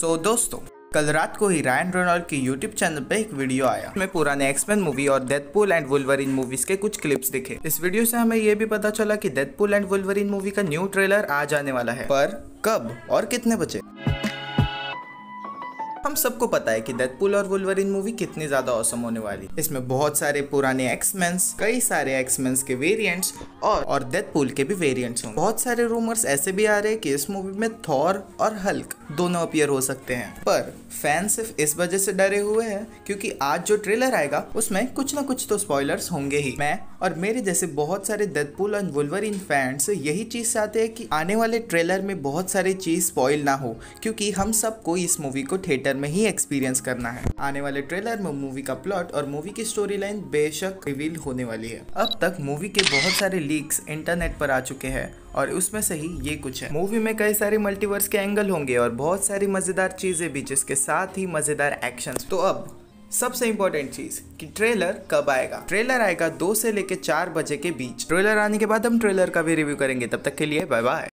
सो so, दोस्तों कल रात को ही रायन रोनाल्ड के यूट्यूब चैनल पे एक वीडियो आया उसमें पुराने एक्समैन मूवी और डेथपुल एंड वुलवरिन मूवीज के कुछ क्लिप्स दिखे इस वीडियो से हमें ये भी पता चला कि डेथपुल एंड वुलवरिन मूवी का न्यू ट्रेलर आ जाने वाला है पर कब और कितने बचे हम सबको पता है कि डेडपूल और वुलवरिन मूवी कितनी ज्यादा औसम होने वाली इसमें बहुत सारे पुराने एक्समेंस कई सारे एक्समेंस के वेरिएंट्स और और डेडपूल के भी वेरिएंट्स होंगे बहुत सारे रूमर्स ऐसे भी आ रहे हैं कि इस मूवी में थॉर और हल्क दोनों अपियर हो सकते हैं पर फैन सिर्फ इस वजह से डरे हुए हैं क्योंकि आज जो ट्रेलर आएगा उसमें कुछ ना कुछ तो स्पॉयलर्स होंगे ही मैं और मेरे जैसे बहुत सारे डेडपूल और वुल्वरिन फैंस यही चीज चाहते हैं कि आने वाले ट्रेलर में बहुत सारी चीज स्पॉइल ना हो क्योंकि हम सबको इस मूवी को थिएटर में ही एक्सपीरियंस करना है आने वाले ट्रेलर में मूवी का प्लॉट और मूवी की स्टोरी लाइन बेशक रिवील होने वाली है अब तक मूवी के बहुत सारे लीक्स इंटरनेट पर आ चुके हैं और उसमें से ही ये कुछ है मूवी में कई सारे मल्टीवर्स के एंगल होंगे और बहुत सारी मजेदार चीजें भी जिसके साथ ही मजेदार एक्शन तो अब सबसे इम्पोर्टेंट चीज कि ट्रेलर कब आएगा ट्रेलर आएगा दो से लेकर चार बजे के बीच ट्रेलर आने के बाद हम ट्रेलर का भी रिव्यू करेंगे तब तक के लिए बाय बाय